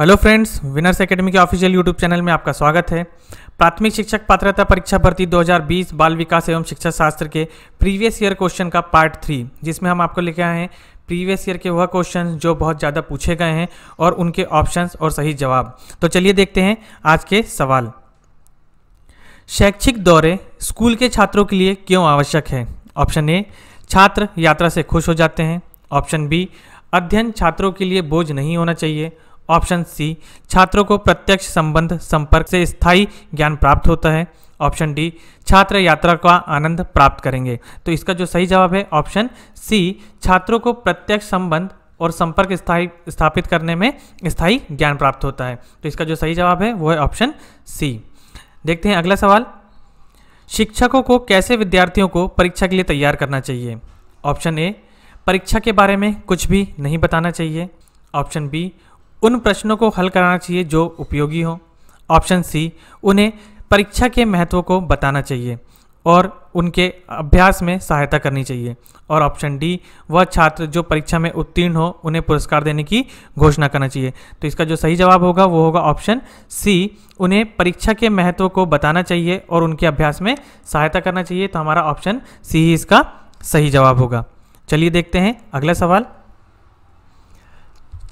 hello friends winners academy के official YouTube channel में आपका स्वागत है प्राथमिक शिक्षक पात्रता परीक्षा भर्ती 2020 बाल विकास एवं शिक्षा शास्त्र के प्रीवियस ईयर क्वेश्चन का पार्ट थ्री जिसमें हम आपको लेके आए हैं प्रीवियस ईयर के वह क्वेश्चन जो बहुत ज़्यादा पूछे गए हैं और उनके ऑप्शंस और सही जवाब तो चलिए देखते हैं आज के सवाल शैक्षिक दौरे स्कूल के छात्रों के लिए क्यों आवश्यक है ऑप्शन ए छात्र यात्रा से खुश हो जाते हैं ऑप्शन बी अध्ययन छात्रों के लिए बोझ नहीं होना चाहिए ऑप्शन सी छात्रों को प्रत्यक्ष संबंध संपर्क से स्थायी ज्ञान प्राप्त होता है ऑप्शन डी छात्र यात्रा का आनंद प्राप्त करेंगे तो इसका जो सही जवाब है ऑप्शन सी छात्रों को प्रत्यक्ष संबंध और संपर्क स्थायी स्थापित करने में स्थायी ज्ञान प्राप्त होता है तो इसका जो सही जवाब है वो है ऑप्शन सी देखते हैं अगला सवाल शिक्षकों को कैसे विद्यार्थियों को परीक्षा के लिए तैयार करना चाहिए ऑप्शन ए परीक्षा के बारे में कुछ भी नहीं बताना चाहिए ऑप्शन बी उन प्रश्नों को हल कराना चाहिए जो उपयोगी हों ऑप्शन सी उन्हें परीक्षा के महत्व को बताना चाहिए और उनके अभ्यास में सहायता करनी चाहिए और ऑप्शन डी वह छात्र जो परीक्षा में उत्तीर्ण हो उन्हें पुरस्कार देने की घोषणा करना चाहिए तो इसका जो सही जवाब होगा वो होगा ऑप्शन सी उन्हें परीक्षा के महत्व को बताना चाहिए और उनके अभ्यास में सहायता करना चाहिए तो हमारा ऑप्शन सी ही इसका सही जवाब होगा चलिए देखते हैं अगला सवाल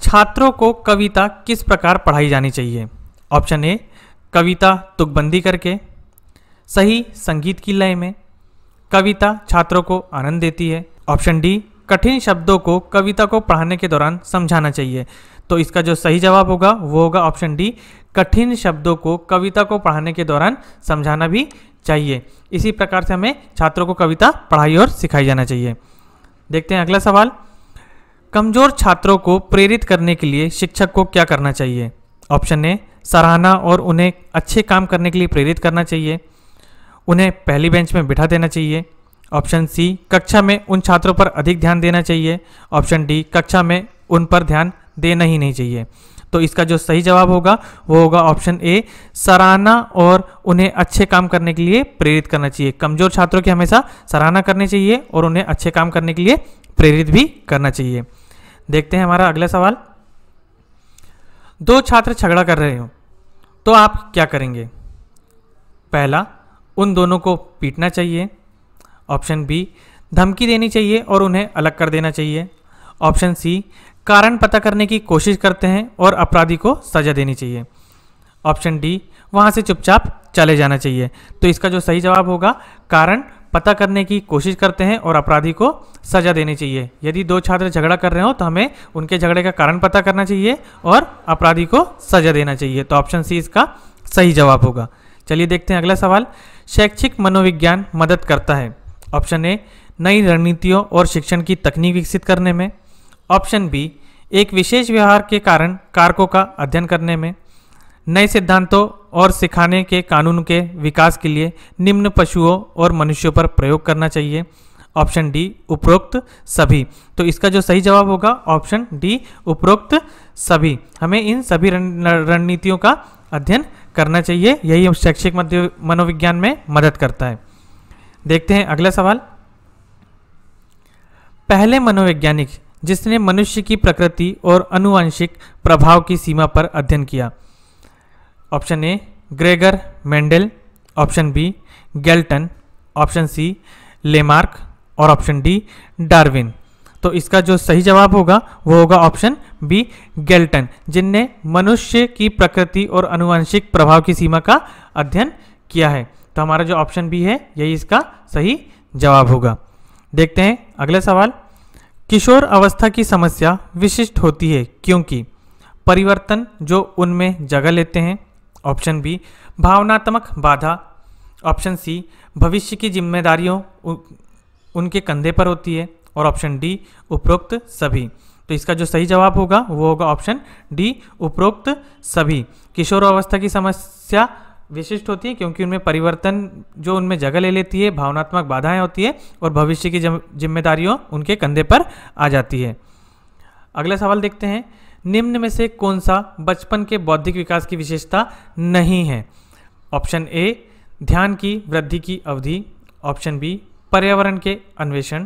छात्रों को कविता किस प्रकार पढ़ाई जानी चाहिए ऑप्शन ए कविता तुकबंदी करके सही संगीत की लय में कविता छात्रों को आनंद देती है ऑप्शन डी कठिन शब्दों को कविता को पढ़ाने के दौरान समझाना चाहिए तो इसका जो सही जवाब होगा वो होगा ऑप्शन डी कठिन शब्दों को कविता को पढ़ाने के दौरान समझाना भी चाहिए इसी प्रकार से हमें छात्रों को कविता पढ़ाई और सिखाई जाना चाहिए देखते हैं अगला सवाल कमजोर छात्रों को प्रेरित करने के लिए शिक्षक को क्या करना चाहिए ऑप्शन ए सराहना और उन्हें अच्छे काम करने के लिए प्रेरित करना चाहिए उन्हें पहली बेंच में बिठा देना चाहिए ऑप्शन सी कक्षा में उन छात्रों पर अधिक ध्यान देना चाहिए ऑप्शन डी कक्षा में उन पर ध्यान देना ही नहीं चाहिए तो इसका जो सही जवाब होगा वो होगा ऑप्शन ए सराहना और उन्हें अच्छे काम करने के लिए प्रेरित करना चाहिए कमजोर छात्रों की हमेशा सराहना करनी चाहिए और उन्हें अच्छे काम करने के लिए प्रेरित भी करना चाहिए देखते हैं हमारा अगला सवाल दो छात्र झगड़ा कर रहे हो तो आप क्या करेंगे पहला उन दोनों को पीटना चाहिए ऑप्शन बी धमकी देनी चाहिए और उन्हें अलग कर देना चाहिए ऑप्शन सी कारण पता करने की कोशिश करते हैं और अपराधी को सजा देनी चाहिए ऑप्शन डी वहां से चुपचाप चले जाना चाहिए तो इसका जो सही जवाब होगा कारण पता करने की कोशिश करते हैं और अपराधी को सजा देनी चाहिए यदि दो छात्र झगड़ा कर रहे हो तो हमें उनके झगड़े का कारण पता करना चाहिए और अपराधी को सजा देना चाहिए तो ऑप्शन सी इसका सही जवाब होगा चलिए देखते हैं अगला सवाल शैक्षिक मनोविज्ञान मदद करता है ऑप्शन ए नई रणनीतियों और शिक्षण की तकनीक विकसित करने में ऑप्शन बी एक विशेष व्यवहार के कारण कारकों का अध्ययन करने में नए सिद्धांतों और सिखाने के कानून के विकास के लिए निम्न पशुओं और मनुष्यों पर प्रयोग करना चाहिए ऑप्शन डी उपरोक्त सभी तो इसका जो सही जवाब होगा ऑप्शन डी उपरोक्त सभी हमें इन सभी रणनीतियों का अध्ययन करना चाहिए यही शैक्षिक मनोविज्ञान में मदद करता है देखते हैं अगला सवाल पहले मनोवैज्ञानिक जिसने मनुष्य की प्रकृति और अनुवांशिक प्रभाव की सीमा पर अध्ययन किया option A Gregor Mendel option B Galton option C Lamarck और ऑप्शन डी डार्विन तो इसका जो सही जवाब होगा वो होगा ऑप्शन बी गेल्टन जिनने मनुष्य की प्रकृति और अनुवांशिक प्रभाव की सीमा का अध्ययन किया है तो हमारा जो ऑप्शन बी है यही इसका सही जवाब होगा देखते हैं अगला सवाल किशोर अवस्था की समस्या विशिष्ट होती है क्योंकि परिवर्तन जो उनमें जगह लेते हैं ऑप्शन बी भावनात्मक बाधा ऑप्शन सी भविष्य की जिम्मेदारियों उनके कंधे पर होती है और ऑप्शन डी उपरोक्त सभी तो इसका जो सही जवाब होगा वो होगा ऑप्शन डी उपरोक्त सभी किशोर अवस्था की समस्या विशिष्ट होती है क्योंकि उनमें परिवर्तन जो उनमें जगह ले लेती है भावनात्मक बाधाएं होती है और भविष्य की जिम्मेदारियों उनके कंधे पर आ जाती है अगला सवाल देखते हैं निम्न में से कौन सा बचपन के बौद्धिक विकास की विशेषता नहीं है ऑप्शन ए ध्यान की वृद्धि की अवधि ऑप्शन बी पर्यावरण के अन्वेषण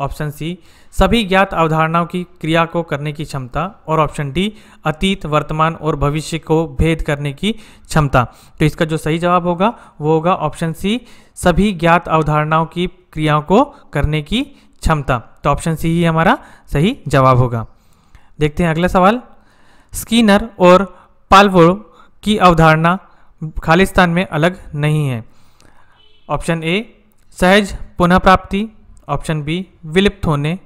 ऑप्शन सी सभी ज्ञात अवधारणाओं की क्रिया को करने की क्षमता और ऑप्शन डी अतीत वर्तमान और भविष्य को भेद करने की क्षमता तो इसका जो सही जवाब होगा वो होगा ऑप्शन सी सभी ज्ञात अवधारणाओं की क्रियाओं को करने की क्षमता तो ऑप्शन सी ही हमारा सही जवाब होगा देखते हैं अगला सवाल स्कीनर और पालवो की अवधारणा खालिस्तान में अलग नहीं है ऑप्शन ए सहज पुनः प्राप्ति ऑप्शन बी विलुप्त होने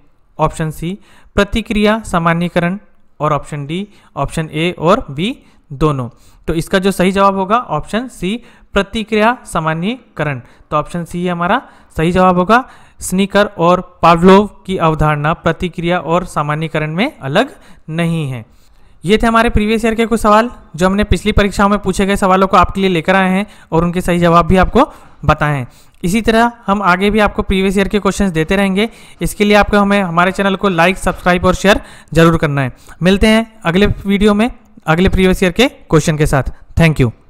ऑप्शन सी प्रतिक्रिया सामान्यकरण और ऑप्शन डी ऑप्शन ए और बी दोनों तो इसका जो सही जवाब होगा ऑप्शन सी प्रतिक्रिया सामान्यकरण तो ऑप्शन सी हमारा सही जवाब होगा स्नीकर और पावलोव की अवधारणा प्रतिक्रिया और सामान्यकरण में अलग नहीं है ये थे हमारे प्रीवियस ईयर के कुछ सवाल जो हमने पिछली परीक्षाओं में पूछे गए सवालों को आपके लिए लेकर आए हैं और उनके सही जवाब भी आपको बताए हैं इसी तरह हम आगे भी आपको प्रीवियस ईयर के क्वेश्चंस देते रहेंगे इसके लिए आपको हमें हमारे चैनल को लाइक सब्सक्राइब और शेयर जरूर करना है मिलते हैं अगले वीडियो में अगले प्रीवियस ईयर के क्वेश्चन के साथ थैंक यू